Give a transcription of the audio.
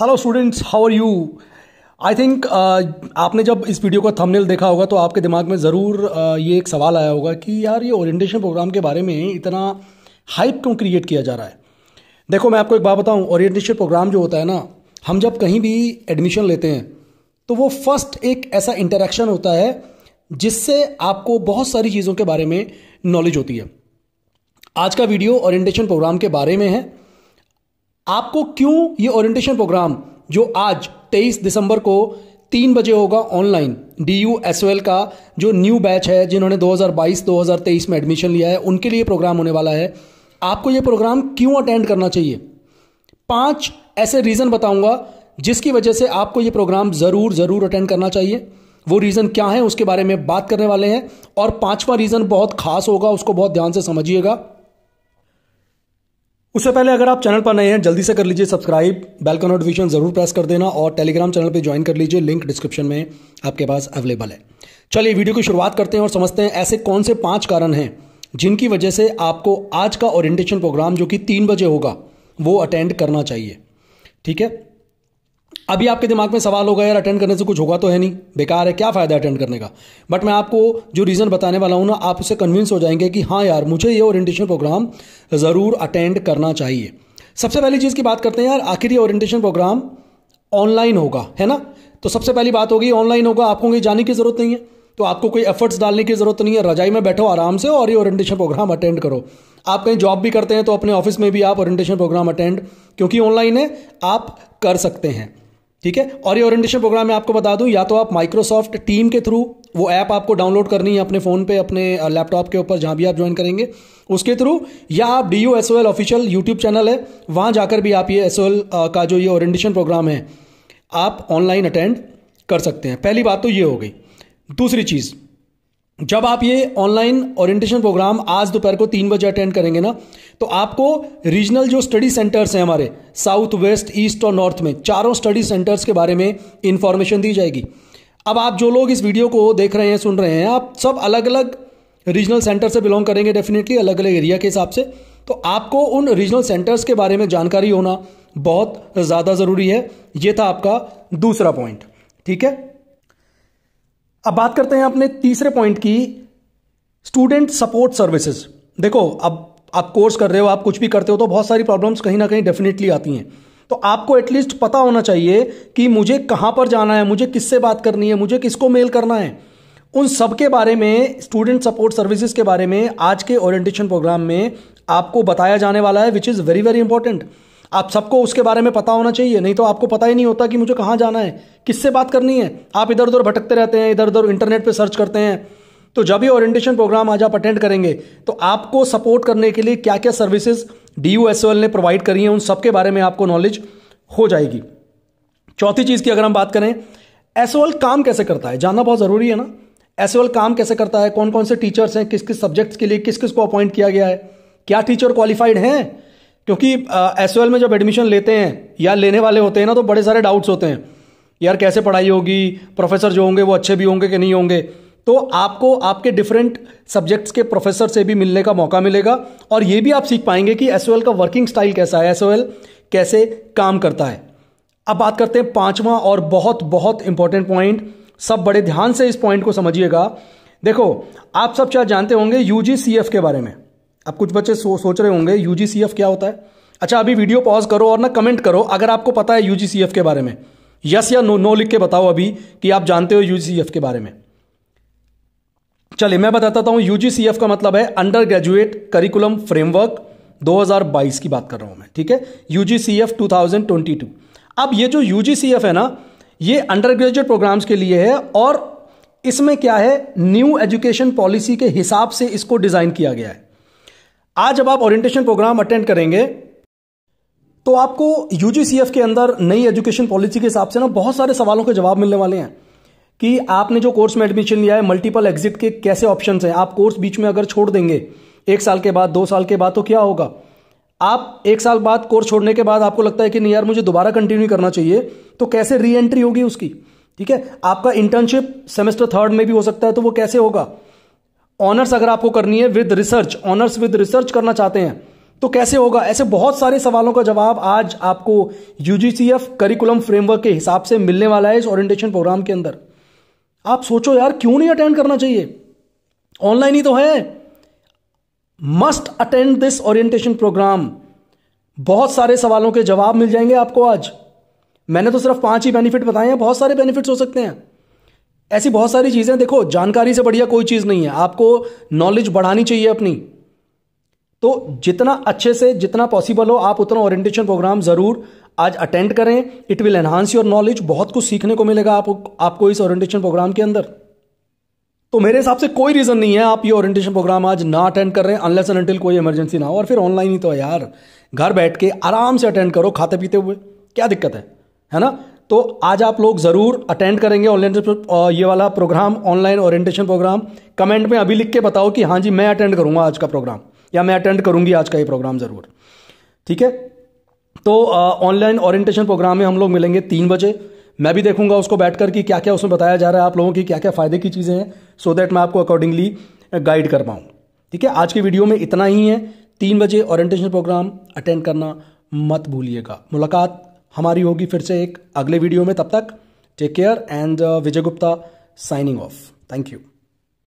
hello students how are you I think आपने जब इस वीडियो का थंबनेल देखा होगा तो आपके दिमाग में ज़रूर uh, ये एक सवाल आया होगा कि यार ये ओरिएंटेशन प्रोग्राम के बारे में इतना हाइप क्यों क्रिएट किया जा रहा है देखो मैं आपको एक बात बताऊं ओरिएंटेशन प्रोग्राम जो होता है ना हम जब कहीं भी एडमिशन लेते हैं तो वो फर्स्ट एक ऐसा इंटरेक्शन होता है जिससे आपको बहुत सारी चीज़ों के बारे में नॉलेज होती है आज का वीडियो ओरिएंटेशन प्रोग्राम के बारे में है आपको क्यों ये ओरिएंटेशन प्रोग्राम जो आज 23 दिसंबर को तीन बजे होगा online D U S L का जो न्यू बैच है जिन्होंने 2022-2023 में एडमिशन लिया है उनके लिए प्रोग्राम होने वाला है आपको ये प्रोग्राम क्यों अटेंड करना चाहिए पांच ऐसे रीज़न बताऊंगा जिसकी वजह से आपको ये प्रोग्राम ज़रूर ज़रूर अटेंड करना चाहिए वो रीज़न क्या है उसके बारे में बात करने वाले हैं और पांचवा रीज़न बहुत खास होगा उसको बहुत ध्यान से समझिएगा उससे पहले अगर आप चैनल पर नए हैं जल्दी से कर लीजिए सब्सक्राइब बेल का नोटिफिकेशन जरूर प्रेस कर देना और टेलीग्राम चैनल पर ज्वाइन कर लीजिए लिंक डिस्क्रिप्शन में आपके पास अवेलेबल है चलिए वीडियो की शुरुआत करते हैं और समझते हैं ऐसे कौन से पांच कारण हैं जिनकी वजह से आपको आज का ओरिएंटेशन प्रोग्राम जो कि तीन बजे होगा वो अटेंड करना चाहिए ठीक है अभी आपके दिमाग में सवाल होगा यार अटेंड करने से कुछ होगा तो है नहीं बेकार है क्या फ़ायदा अटेंड करने का बट मैं आपको जो रीज़न बताने वाला हूँ ना आप उसे कन्विंस हो जाएंगे कि हाँ यार मुझे ये ओरिएंटेशन प्रोग्राम ज़रूर अटेंड करना चाहिए सबसे पहली चीज़ की बात करते हैं यार आखिर ये ओरिएंटेशन प्रोग्राम ऑनलाइन होगा है ना तो सबसे पहली बात होगी ऑनलाइन होगा आपको कहीं जाने की ज़रूरत नहीं है तो आपको कोई एफर्ट्स डालने की ज़रूरत नहीं है रजाई में बैठो आराम से और ये ओरिएंटेशन प्रोग्राम अटेंड करो आप कहीं जॉब भी करते हैं तो अपने ऑफिस में भी आप ओरिएंटेशन प्रोग्राम अटेंड क्योंकि ऑनलाइन है आप कर सकते हैं ठीक है और ये ओरिएंटेशन प्रोग्राम मैं आपको बता दूं या तो आप माइक्रोसॉफ्ट टीम के थ्रू वो ऐप आपको डाउनलोड करनी है अपने फ़ोन पे अपने लैपटॉप के ऊपर जहाँ भी आप ज्वाइन करेंगे उसके थ्रू या आप D U S O L official YouTube channel है वहाँ जाकर भी आप ये एस ओ एल का जो ये ओरिएंटेशन प्रोग्राम है आप ऑनलाइन अटेंड कर सकते हैं पहली बात तो ये हो गई दूसरी चीज़ जब आप ये ऑनलाइन ओरिएंटेशन प्रोग्राम आज दोपहर को तीन बजे अटेंड करेंगे ना तो आपको रीजनल जो स्टडी सेंटर्स हैं हमारे साउथ वेस्ट ईस्ट और नॉर्थ में चारों स्टडी सेंटर्स के बारे में इंफॉर्मेशन दी जाएगी अब आप जो लोग इस वीडियो को देख रहे हैं सुन रहे हैं आप सब अलग अलग रीजनल सेंटर से बिलोंग करेंगे डेफिनेटली अलग अलग एरिया के हिसाब से तो आपको उन रीजनल सेंटर्स के बारे में जानकारी होना बहुत ज़्यादा ज़रूरी है ये था आपका दूसरा पॉइंट ठीक है अब बात करते हैं अपने तीसरे पॉइंट की स्टूडेंट सपोर्ट सर्विसेज देखो अब आप कोर्स कर रहे हो आप कुछ भी करते हो तो बहुत सारी प्रॉब्लम्स कहीं ना कहीं डेफिनेटली आती हैं तो आपको एटलीस्ट पता होना चाहिए कि मुझे कहाँ पर जाना है मुझे किससे बात करनी है मुझे किसको मेल करना है उन सब के बारे में स्टूडेंट सपोर्ट सर्विसेज के बारे में आज के ओरिएंटेशन प्रोग्राम में आपको बताया जाने वाला है which is very very important आप सबको उसके बारे में पता होना चाहिए नहीं तो आपको पता ही नहीं होता कि मुझे कहाँ जाना है किससे बात करनी है आप इधर उधर भटकते रहते हैं इधर उधर इंटरनेट पर सर्च करते हैं तो जब भी ओरिएंटेशन प्रोग्राम आज आप अटेंड करेंगे तो आपको सपोर्ट करने के लिए क्या क्या सर्विसेज डी ने प्रोवाइड करी है उन सबके बारे में आपको नॉलेज हो जाएगी चौथी चीज़ की अगर हम बात करें एस काम कैसे करता है जानना बहुत ज़रूरी है ना एस काम कैसे करता है कौन कौन से टीचर्स हैं किस किस सब्जेक्ट्स के लिए किस किस को अपॉइंट किया गया है क्या टीचर क्वालिफाइड हैं क्योंकि एस में जब एडमिशन लेते हैं या लेने वाले होते हैं ना तो बड़े सारे डाउट्स होते हैं यार कैसे पढ़ाई होगी प्रोफेसर जो होंगे वो अच्छे भी होंगे कि नहीं होंगे तो आपको आपके डिफरेंट सब्जेक्ट्स के प्रोफेसर से भी मिलने का मौका मिलेगा और ये भी आप सीख पाएंगे कि एस का वर्किंग स्टाइल कैसा है एस कैसे काम करता है अब बात करते हैं पांचवा और बहुत बहुत इंपॉर्टेंट पॉइंट सब बड़े ध्यान से इस पॉइंट को समझिएगा देखो आप सब चाहे जानते होंगे यू के बारे में अब कुछ बच्चे सो, सोच रहे होंगे यू क्या होता है अच्छा अभी वीडियो पॉज करो और ना कमेंट करो अगर आपको पता है यू के बारे में यस या नो नो लिख के बताओ अभी कि आप जानते हो यू के बारे में चलिए मैं बताता हूं यू का मतलब है अंडर ग्रेजुएट करिकुलम फ्रेमवर्क 2022 की बात कर रहा हूं मैं ठीक है U G C F two thousand twenty two अब ये जो यू है ना ये अंडर ग्रेजुएट प्रोग्राम्स के लिए है और इसमें क्या है न्यू एजुकेशन पॉलिसी के हिसाब से इसको डिज़ाइन किया गया है आज जब आप ओरिएंटेशन प्रोग्राम अटेंड करेंगे तो आपको यूजीसीएफ के अंदर नई एजुकेशन पॉलिसी के हिसाब से ना बहुत सारे सवालों के जवाब मिलने वाले हैं कि आपने जो कोर्स में एडमिशन लिया है मल्टीपल एग्जिट के कैसे ऑप्शन हैं आप कोर्स बीच में अगर छोड़ देंगे एक साल के बाद दो साल के बाद तो क्या होगा आप एक साल बाद कोर्स छोड़ने के बाद आपको लगता है कि नहीं यार मुझे दोबारा कंटिन्यू करना चाहिए तो कैसे री एंट्री होगी उसकी ठीक है आपका इंटर्नशिप सेमेस्टर थर्ड में भी हो सकता है तो वो कैसे होगा ऑनर्स अगर आपको करनी है with research honours with research करना चाहते हैं तो कैसे होगा ऐसे बहुत सारे सवालों का जवाब आज आपको यूजीसीएफ करिकुलम फ्रेमवर्क के हिसाब से मिलने वाला है इस ओरिएंटेशन प्रोग्राम के अंदर आप सोचो यार क्यों नहीं अटेंड करना चाहिए ऑनलाइन ही तो है must attend this orientation programme बहुत सारे सवालों के जवाब मिल जाएंगे आपको आज मैंने तो सिर्फ पांच ही बेनिफिट बताए हैं बहुत सारे बेनिफिट्स हो सकते हैं ऐसी बहुत सारी चीज़ें देखो जानकारी से बढ़िया कोई चीज़ नहीं है आपको नॉलेज बढ़ानी चाहिए अपनी तो जितना अच्छे से जितना पॉसिबल हो आप उतना ओरिएंटेशन प्रोग्राम ज़रूर आज अटेंड करें it will enhance your knowledge बहुत कुछ सीखने को मिलेगा आप, आपको इस ओरिएंटेशन प्रोग्राम के अंदर तो मेरे हिसाब से कोई रीज़न नहीं है आप ये ओरिएंटेशन प्रोग्राम आज ना अटेंड कर रहे हैं अनलेस एंड अनटिल कोई इमरजेंसी ना हो और फिर ऑनलाइन ही तो यार घर बैठ के आराम से अटेंड करो खाते पीते हुए क्या दिक्कत है है ना तो आज आप लोग ज़रूर अटेंड करेंगे ऑनलाइन ये वाला programme online orientation programme comment में अभी लिख के बताओ कि हाँ जी मैं अटेंड करूंगा आज का प्रोग्राम या मैं अटेंड करूंगी आज का ये प्रोग्राम ज़रूर ठीक है तो ऑनलाइन ओरिएंटेशन प्रोग्राम में हम लोग मिलेंगे तीन बजे मैं भी देखूंगा उसको बैठकर कि क्या क्या उसमें बताया जा रहा है आप लोगों की क्या क्या फ़ायदे की चीज़ें हैं सो देट दैट मैं आपको अकॉर्डिंगली गाइड कर पाऊँ ठीक है आज की वीडियो में इतना ही है तीन बजे ओरिएंटेशन प्रोग्राम अटेंड करना मत भूलिएगा मुलाकात हमारी होगी फिर से एक अगले वीडियो में तब तक take care and Vijay Gupta signing off thank you